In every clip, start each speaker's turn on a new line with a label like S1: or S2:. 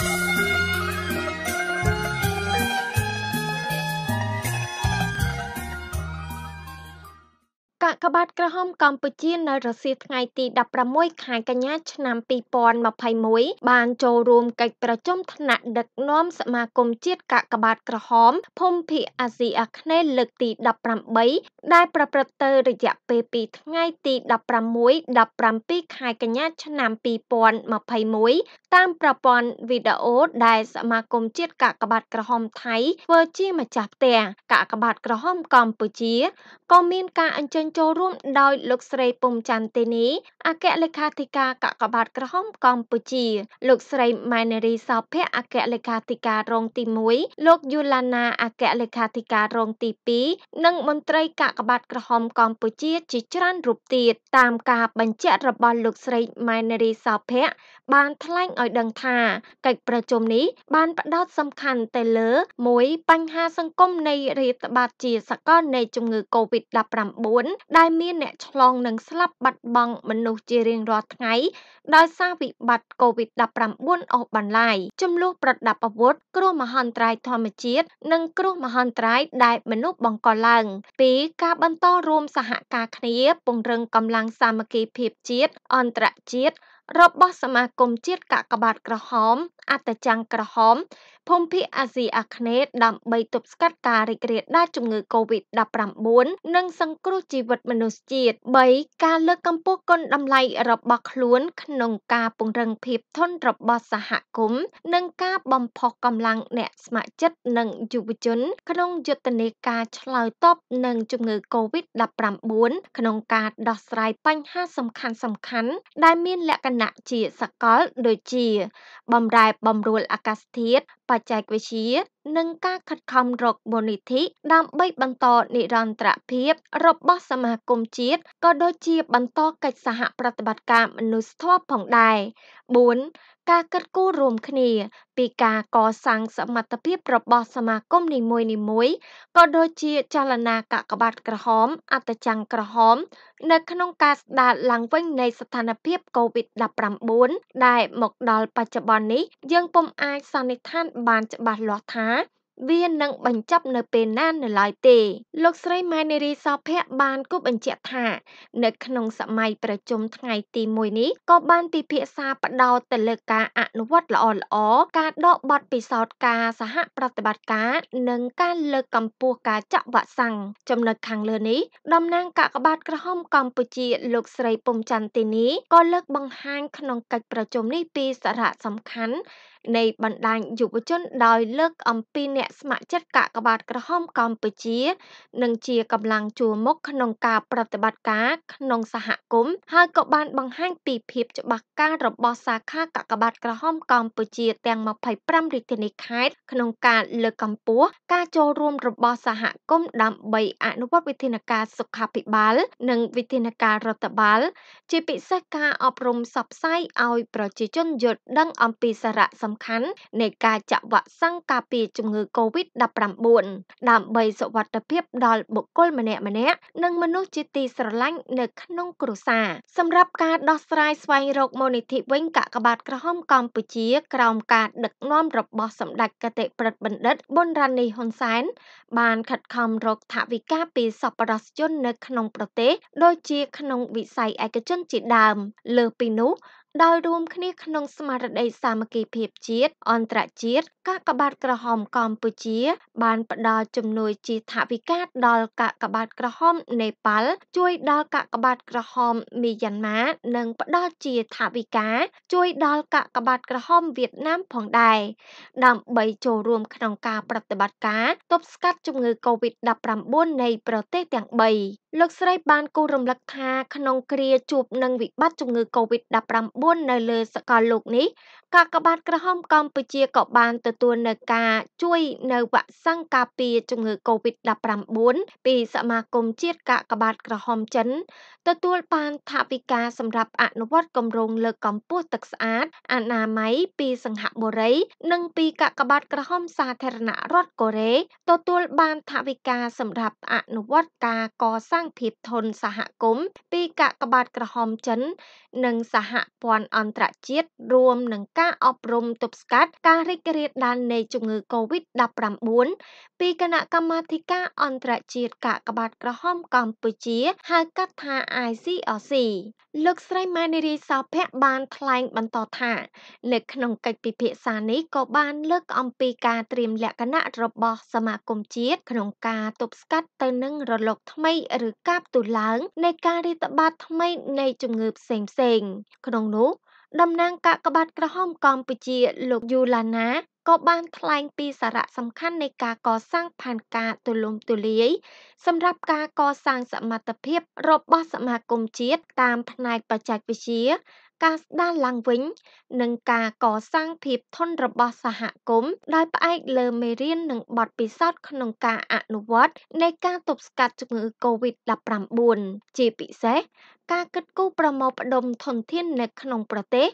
S1: Música កាកបាទក្រហមកម្ពុជា នៅរសៀលថ្ងៃទី16ខែកញ្ញាឆ្នាំ2021បានចូលរួមកិច្ចប្រជុំថ្នាក់ដឹកនាំសមាគមជាតិកាកបាទក្រហមភូមិភាគអាស៊ីអាគ្នេយ៍លើកទី18ដែលប្រព្រឹត្តទៅរយៈពេល2ថ្ងៃទី16 17ខែកញ្ញាឆ្នាំ2021តាមប្រព័ន្ធវីដេអូដែលសមាគមជាតិកាកបាទក្រហមថៃធ្វើជាម្ចាស់ផ្ទះកាកបាទក្រហមកម្ពុជាក៏មានការអញ្ជើញចូលរួមដោយលោកស្រីពុំច័ន្ទទេនីអគ្គលេខាធិការកាកបាទក្រហមកម្ពុជា លោកស្រីម៉ែនារីសោភ័ក្រអគ្គលេខាធិការរងទី1លោកយូឡាណាអគ្គលេខាធិការរងទី2និងមន្ត្រីកាកបាទក្រហមកម្ពុជា ជាច្រើនរូបទៀតតាមការបញ្ជាក់របស់លោកស្រីម៉ែនារីសោភ័ក្របានថ្លែងឲ្យដឹងថាកិច្ចប្រជុំនេះបានផ្ដោតសំខាន់ទៅលើ1បញ្ហាសង្គមនៃរាតត្បាតជាសកលនៃជំងឺ Covid-19 ដែលមានអ្នកឆ្លងនិងស្លាប់បាត់បង់មនុស្សជារៀងរាល់ថ្ងៃដោយសារវិបត្តិ COVID-19 អូសបន្លាយចំនួនប្រដាប់អាវុធគ្រោះមហន្តរាយធម្មជាតិនិងគ្រោះមហន្តរាយដែលមនុស្សបង្កឡើងពីការបន្តរួមសហការគ្នា ពង្រឹងកម្លាំងសាមគ្គីភាពជាតិអន្តរជាតិរបស់សមាគមជាតិកាកបាទក្រហមអត្តចੰងក្រហម ភូមិភាគអាស៊ីអាគ្នេយ៍ដើម្បីទប់ស្កាត់ការរីករាលដាលជំងឺ Covid-19 និងសង្គ្រោះជីវិតមនុស្សជាតិ3ការលើកកម្ពស់គុណតម្លៃរបស់ខ្លួន ក្នុងការពង្រឹងភាពធន់របស់សហគមន៍និងការបំផុសកម្លាំងអ្នកស្ម័គ្រចិត្តនិងយុវជន ក្នុងយុទ្ធនាការឆ្លើយតបនឹងជំងឺ Covid-19 ក្នុងការដោះស្រាយបញ្ហាសំខាន់ៗដែលមានលក្ខណៈជាសកលដូចជាបម្រែបម្រួលអាកាសធាតុបច្ចេកវិទ្យានិងការខិតខំរកមូលនិធិដើម្បីបន្តនិរន្តរភាពរបស់សមាគមជាតិក៏ដូចជាបន្តកិច្ចសហប្រតិបត្តិការមនុស្សធម៌ផងដែរ 4. ការកិត្តគូររួមគ្នាពីការកសាងសមត្ថភាពរបស់សមាគមនីមួយៗក៏ដូចជាចលនាកាកបាទក្រហមអត្តចង្គក្រហមនៅក្នុងការស្ដារឡើងវិញនៃស្ថានភាព COVID-19 ដែលមកដល់បច្ចុប្បន្ននេះយើងពុំអាចសន្និដ្ឋានបានច្បាស់លាស់ថាវានឹងបញ្ចប់នៅពេលណានៅឡើយទេលោកស្រីម៉ែនារីសោភ័ក្របានគូបញ្ជាក់ថា នៅ ក្នុង សម័យប្រជុំថ្ងៃទី1នេះក៏បានពិភាក្សាបដោតទៅលើការអនុវត្តល្អល្អការដកបទពិសោធន៍ការសហប្រតិបត្តិការ និងការលើកកម្ពស់ការចាក់វ៉ាក់សាំងចំណុចខាងលើនេះតំណាងកាកបាទក្រហមកម្ពុជា លោកស្រីពុំច័ន្ទទីនីក៏លើកបង្ហាញក្នុងកិច្ចប្រជុំនេះពីសារៈសំខាន់នៃបណ្ដាញយុវជនដោយលើកអំពីអ្នកស្ម័គ្រចិត្តកាកបាទក្រហមកម្ពុជានិងជាកម្លាំងជួរមុខក្នុងការប្រតិបត្តិការក្នុងសហគមន៍ហើយក៏បានបង្ហាញពីភាពច្បាស់ការរបស់សាខាកាកបាទក្រហមកម្ពុជាទាំង25រាជធានីខេត្តក្នុងការលើកកម្ពស់ការចូលរួមរបស់សហគមន៍ដើម្បីអនុវត្តវិធានការសុខាភិបាលនិងវិធានការរដ្ឋបាលជាពិសេសការអប់រំផ្សព្វផ្សាយឲ្យប្រជាជនយល់ដឹងអំពីសារៈសំសំខាន់នៃការចាក់វ៉ាក់សាំងការពារជំងឺ Covid-19 ដើម្បីសុវត្ថិភាពដល់បុគ្គលម្នាក់ៗនិងមនុស្សជាទីស្រឡាញ់នៅក្នុងគ្រួសារសម្រាប់ការដោះស្រាយស្វែងរកមូលនិធិវិញកាកបាទក្រហមកម្ពុជា ក្រោមការដឹកនាំរបស់សម្ដេចកតិប្រិទ្ធបណ្ឌិតប៊ុនរ៉ានីហ៊ុនសែនបានខិតខំរកថវិកាពីសប្បុរសជននៅក្នុងប្រទេសដូចជាក្នុងវិស័យឯកជនជាដើមលើសពីនោះដោយរួមគ្នាក្នុងស្មារតីសាមគ្គីភាពជាតិអន្តរជាតិកាកបាទក្រហមកម្ពុជាបានផ្ដល់ជំនួយជាថវិកាដល់កាកបាទក្រហមនេប៉ាល់ជួយដល់កាកបាទក្រហមមីយ៉ាន់ម៉ានិងផ្ដល់ជាថវិកាជួយដល់កាកបាទក្រហមវៀតណាមផងដែរដើម្បីចូលរួមក្នុងការប្រតិបត្តិការទប់ស្កាត់ជំងឺ Covid-19 នៃប្រទេសទាំង3លោកស្រីបានគូររំលឹកថាក្នុងគ្រាជួបនឹងវិបត្តិជំងឺ Covid-19 9នៅលើសកលលោកនេះកាកបាទក្រហមកម្ពុជាក៏បានទទួលនៅការជួយនៅវ៉ាក់សាំងការពារជំងឺ Covid-19 ពីសមាគមជាតិកាកបាទក្រហមចិន ទទួលបានថវិកាសម្រាប់អនុវត្តគម្រោងលើកកម្ពស់ទឹកស្អាតអនាម័យពីសង្ហបុរី និងពីកាកបាទក្រហមសាធារណរដ្ឋកូរ៉េទទួលបានថវិកាសម្រាប់អនុវត្តការកសាងភាពធន់សហគមន៍ពីកាកបាទក្រហមចិននិងសហព័ន្ធព័ន្ធអន្តរជាតិរួមនឹងការអប់រំទប់ស្កាត់ការរីករាលដាលនៃជំងឺ Covid-19 ពីគណៈកម្មាធិការអន្តរជាតិកាកបាទក្រហមកម្ពុជាហៅកាត់ថា ICRC លោកស្រីម៉ែនរីសោភ័ក្របានថ្លែងបន្តថានៅក្នុងកិច្ចពិភាក្សានេះក៏បាន លើកអំពីការត្រៀមលក្ខណៈរបស់សមាគមជាតិក្នុងការទប់ស្កាត់ទៅនឹងរលកថ្មីឬការផ្ទុះឡើង នៃការរាតត្បាតថ្មីនៃជំងឺផ្សេងៗក្នុងនោះតំណាងកាកបាទក្រហមកម្ពុជាលោកយូឡាណាក៏បានថ្លែងពីសារៈសំខាន់នៃការកសាងផែនការទូលំទូលាយសម្រាប់ការកសាងសមត្ថភាព របស់សមាគមជាតិតាមផ្នែកបច្ចេកវិទ្យាការស្ដារឡើងវិញនិងការកសាងភាពធន់របស់សហគមន៍ដោយផ្អែកលើមេរៀននិងបទពិសោធន៍ក្នុងការអនុវត្តនៃការទប់ស្កាត់ជំងឺ Covid-19 ជាពិសេសការគិតគូរប្រមូលផ្ដុំធនធាននៅក្នុងប្រទេស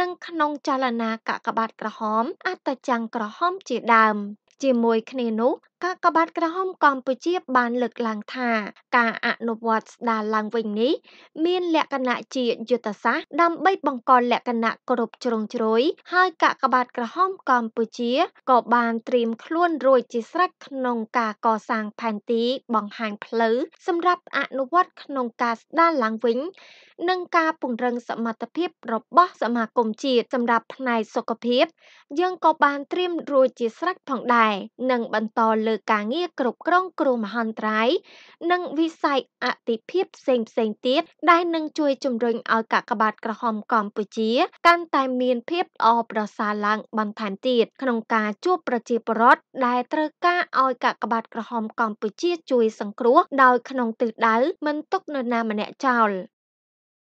S1: និង ក្នុងចលនាកាកបាទក្រហមអត្តចੰក្រហមជាដើម ជាមួយគ្នានោះកាកបាទក្រហមកម្ពុជាបានលើកឡើងថាការអនុវត្តស្ដារឡើងវិញនេះមានលក្ខណៈជាយុទ្ធសាស្ត្រដើម្បីបង្កលក្ខណៈគ្រប់ជ្រុងជ្រោយហើយកាកបាទក្រហមកម្ពុជា ក៏បានត្រៀមខ្លួនរួចជាស្រេចក្នុងការកសាងផែនទីបង្ហាញផ្លូវសម្រាប់អនុវត្តក្នុងការស្ដារឡើងវិញ និងការពង្រឹងសមត្ថភាពរបស់សមាគមជាតិសម្រាប់ផ្នែកសុខភាពយើងក៏បានត្រៀមរួចជាស្រេចផងដែរនិងបន្តលើលើការងារគ្រប់គ្រងគ្រោះមហន្តរាយនិងវិស័យអតិភិបផ្សេងផ្សេងទៀតដែលនឹងជួយជំរុញឲ្យកាកបាទក្រហមកម្ពុជា កាន់តែមានភាពល្អប្រសើរឡើងបន្ថែមទៀតក្នុងការជួបប្រជាពលរដ្ឋដែលត្រូវការឲ្យកាកបាទក្រហមកម្ពុជាជួយសង្គ្រោះដោយក្នុងទិសដៅមិនទុកនរណាម្នាក់ចោល